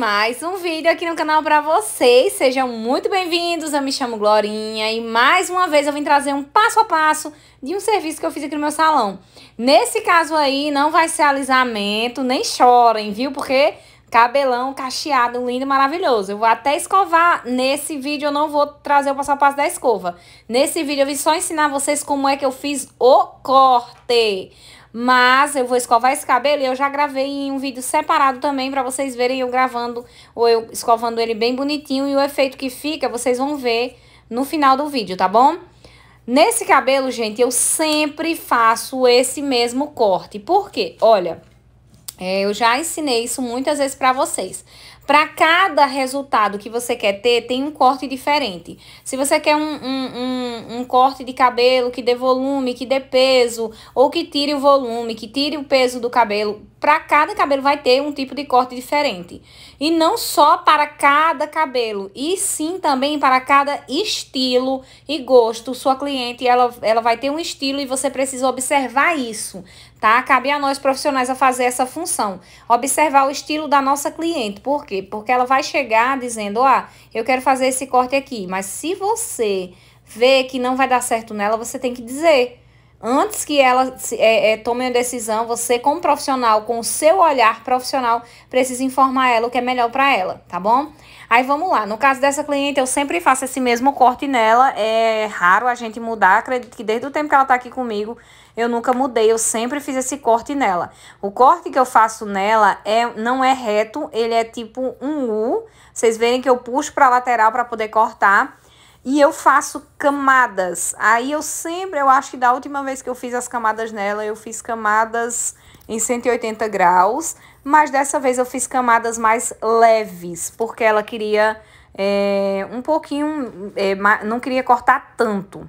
mais um vídeo aqui no canal para vocês. Sejam muito bem-vindos, eu me chamo Glorinha e mais uma vez eu vim trazer um passo a passo de um serviço que eu fiz aqui no meu salão. Nesse caso aí, não vai ser alisamento, nem chorem, viu? Porque cabelão cacheado, lindo, maravilhoso. Eu vou até escovar. Nesse vídeo eu não vou trazer o passo a passo da escova. Nesse vídeo eu vim só ensinar vocês como é que eu fiz o corte. Mas eu vou escovar esse cabelo e eu já gravei em um vídeo separado também para vocês verem eu gravando ou eu escovando ele bem bonitinho e o efeito que fica vocês vão ver no final do vídeo, tá bom? Nesse cabelo, gente, eu sempre faço esse mesmo corte. Por quê? Olha, é, eu já ensinei isso muitas vezes para vocês. Para cada resultado que você quer ter, tem um corte diferente. Se você quer um, um, um, um, corte de cabelo que dê volume, que dê peso, ou que tire o volume, que tire o peso do cabelo, para cada cabelo vai ter um tipo de corte diferente. E não só para cada cabelo, e sim também para cada estilo e gosto. Sua cliente, ela, ela vai ter um estilo e você precisa observar isso tá? Cabe a nós profissionais a fazer essa função, observar o estilo da nossa cliente, porque quê? Porque ela vai chegar dizendo: ah, eu quero fazer esse corte aqui. Mas se você vê que não vai dar certo nela, você tem que dizer. Antes que ela é, é, tome a decisão, você, como profissional, com o seu olhar profissional, precisa informar ela o que é melhor para ela, tá bom? Aí vamos lá. No caso dessa cliente, eu sempre faço esse mesmo corte nela. É raro a gente mudar. Acredito que desde o tempo que ela tá aqui comigo, eu nunca mudei. Eu sempre fiz esse corte nela. O corte que eu faço nela é não é reto, ele é tipo um U. Vocês verem que eu puxo para lateral para poder cortar e eu faço camadas. Aí eu sempre, eu acho que da última vez que eu fiz as camadas nela, eu fiz camadas em 180 graus, mas dessa vez eu fiz camadas mais leves, porque ela queria é, um pouquinho, é, não queria cortar tanto.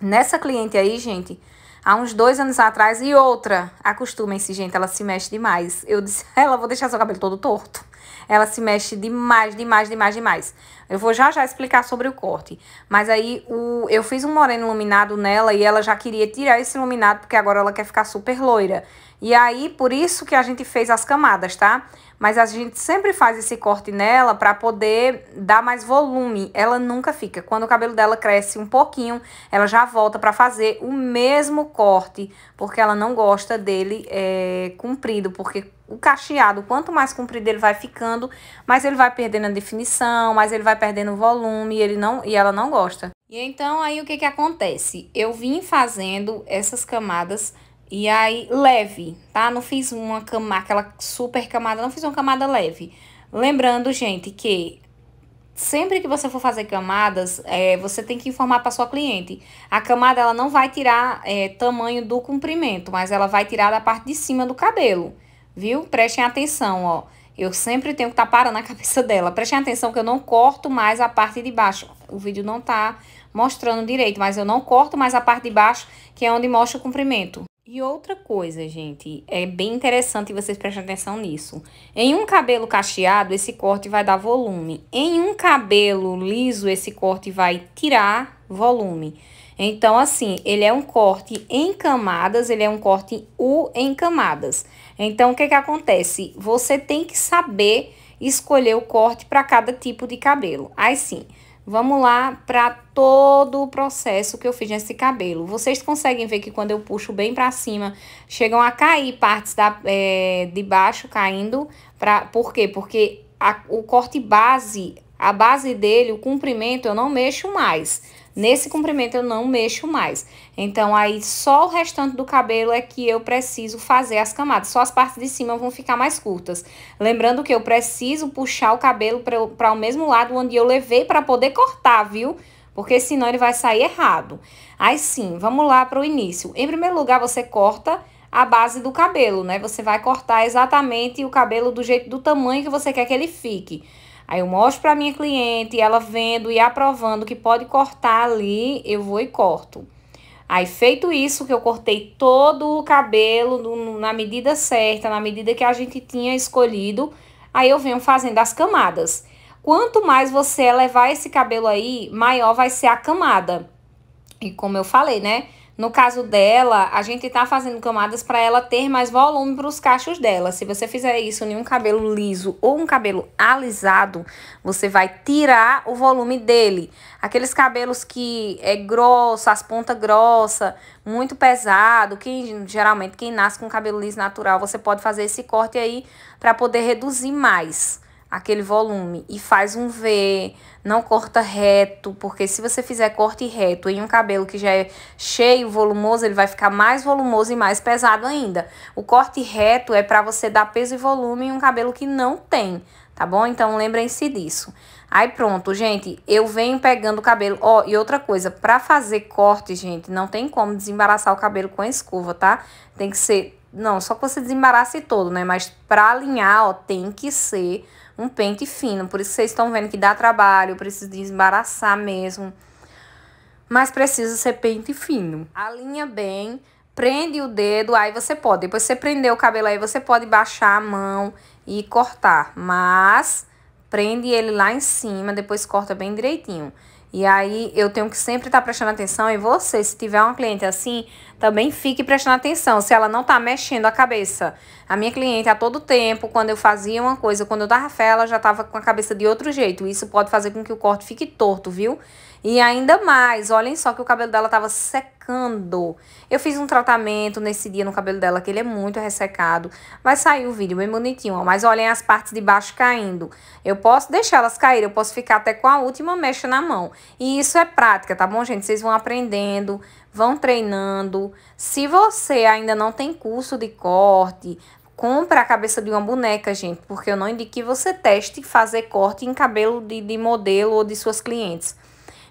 Nessa cliente aí, gente, há uns dois anos atrás, e outra, acostumem-se, gente, ela se mexe demais. Eu disse, ela, vou deixar seu cabelo todo torto. Ela se mexe demais, demais, demais, demais. Eu vou já já explicar sobre o corte. Mas aí o, eu fiz um moreno iluminado nela e ela já queria tirar esse iluminado porque agora ela quer ficar super loira. E aí, por isso que a gente fez as camadas, tá? Mas a gente sempre faz esse corte nela para poder dar mais volume. Ela nunca fica. Quando o cabelo dela cresce um pouquinho, ela já volta para fazer o mesmo corte, porque ela não gosta dele é, comprido, porque o cacheado, quanto mais comprido ele vai ficando, mais ele vai perdendo a definição, mais ele vai perdendo o volume, e ele não e ela não gosta. E então aí o que que acontece? Eu vim fazendo essas camadas e aí, leve, tá? Não fiz uma camada, aquela super camada, não fiz uma camada leve. Lembrando, gente, que sempre que você for fazer camadas, é, você tem que informar para sua cliente. A camada, ela não vai tirar é, tamanho do comprimento, mas ela vai tirar da parte de cima do cabelo, viu? Prestem atenção, ó. Eu sempre tenho que estar tá parando a cabeça dela. Prestem atenção que eu não corto mais a parte de baixo. O vídeo não tá mostrando direito, mas eu não corto mais a parte de baixo, que é onde mostra o comprimento. E outra coisa, gente, é bem interessante vocês prestarem atenção nisso. Em um cabelo cacheado, esse corte vai dar volume. Em um cabelo liso, esse corte vai tirar volume. Então, assim, ele é um corte em camadas, ele é um corte U em camadas. Então, o que que acontece? Você tem que saber escolher o corte para cada tipo de cabelo. Aí sim, Vamos lá para todo o processo que eu fiz nesse cabelo. Vocês conseguem ver que quando eu puxo bem para cima, chegam a cair partes da, é, de baixo caindo. Pra, por quê? Porque a, o corte base, a base dele, o comprimento, eu não mexo mais. Nesse comprimento eu não mexo mais. Então, aí só o restante do cabelo é que eu preciso fazer as camadas. Só as partes de cima vão ficar mais curtas. Lembrando que eu preciso puxar o cabelo para o mesmo lado onde eu levei para poder cortar, viu? Porque senão ele vai sair errado. Aí sim, vamos lá para o início. Em primeiro lugar, você corta a base do cabelo, né? Você vai cortar exatamente o cabelo do jeito do tamanho que você quer que ele fique. Aí eu mostro para minha cliente, ela vendo e aprovando que pode cortar ali, eu vou e corto. Aí, feito isso, que eu cortei todo o cabelo na medida certa, na medida que a gente tinha escolhido, aí eu venho fazendo as camadas. Quanto mais você levar esse cabelo aí, maior vai ser a camada. E como eu falei, né? No caso dela, a gente tá fazendo camadas para ela ter mais volume para os cachos dela. Se você fizer isso em um cabelo liso ou um cabelo alisado, você vai tirar o volume dele. Aqueles cabelos que é grosso, as pontas grossa, muito pesado, que geralmente quem nasce com cabelo liso natural, você pode fazer esse corte aí para poder reduzir mais aquele volume e faz um V, não corta reto, porque se você fizer corte reto em um cabelo que já é cheio, volumoso, ele vai ficar mais volumoso e mais pesado ainda. O corte reto é para você dar peso e volume em um cabelo que não tem, tá bom? Então lembrem-se disso. Aí pronto, gente, eu venho pegando o cabelo, ó, oh, e outra coisa, para fazer corte, gente, não tem como desembaraçar o cabelo com a escova, tá? Tem que ser não, só que você desembarace todo, né? Mas para alinhar, ó, tem que ser um pente fino. Por isso vocês estão vendo que dá trabalho, preciso desembaraçar mesmo. Mas precisa ser pente fino. Alinha bem, prende o dedo, aí você pode. Depois você prender o cabelo aí, você pode baixar a mão e cortar. Mas prende ele lá em cima, depois corta bem direitinho. E aí eu tenho que sempre estar tá prestando atenção em você. Se tiver uma cliente assim, também fique prestando atenção se ela não está mexendo a cabeça. A minha cliente, a todo tempo, quando eu fazia uma coisa, quando eu dava fé, ela já estava com a cabeça de outro jeito. Isso pode fazer com que o corte fique torto, viu? E ainda mais, olhem só que o cabelo dela estava secando. Eu fiz um tratamento nesse dia no cabelo dela, que ele é muito ressecado. Vai sair o vídeo bem bonitinho, ó. Mas olhem as partes de baixo caindo. Eu posso deixar elas cair, eu posso ficar até com a última mecha na mão. E isso é prática, tá bom, gente? Vocês vão aprendendo, vão treinando. Se você ainda não tem curso de corte, compra a cabeça de uma boneca, gente, porque eu não indiquei você teste fazer corte em cabelo de, de modelo ou de suas clientes.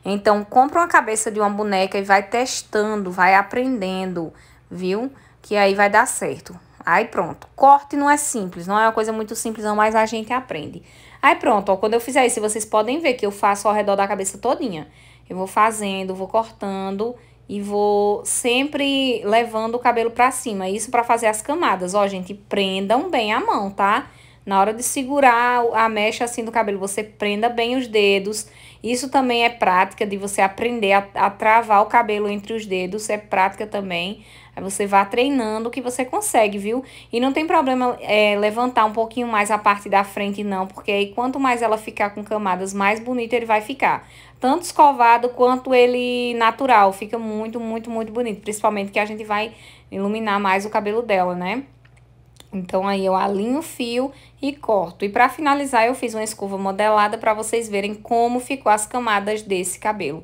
Então, compra uma cabeça de uma boneca e vai testando, vai aprendendo, viu? Que aí vai dar certo. Aí pronto. Corte não é simples, não é uma coisa muito simples, não, mas a gente aprende. Aí pronto, ó, quando eu fizer isso, vocês podem ver que eu faço ao redor da cabeça todinha. Eu vou fazendo, vou cortando e vou sempre levando o cabelo para cima, isso para fazer as camadas. Ó, gente, prendam bem a mão, tá? Na hora de segurar a mecha assim do cabelo, você prenda bem os dedos. Isso também é prática de você aprender a, a travar o cabelo entre os dedos, é prática também Aí você vá treinando o que você consegue, viu? E não tem problema é, levantar um pouquinho mais a parte da frente, não, porque aí quanto mais ela ficar com camadas, mais bonito ele vai ficar. Tanto escovado quanto ele natural. Fica muito, muito, muito bonito. Principalmente que a gente vai iluminar mais o cabelo dela, né? Então, aí eu alinho o fio e corto. E para finalizar, eu fiz uma escova modelada para vocês verem como ficou as camadas desse cabelo.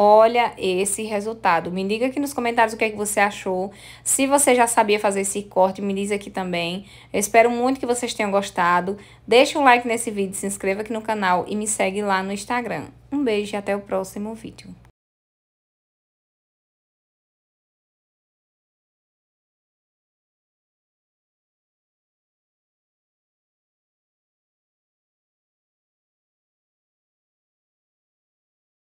Olha esse resultado. Me diga aqui nos comentários o que é que você achou. Se você já sabia fazer esse corte, me diz aqui também. Eu espero muito que vocês tenham gostado. Deixe um like nesse vídeo, se inscreva aqui no canal e me segue lá no Instagram. Um beijo e até o próximo vídeo.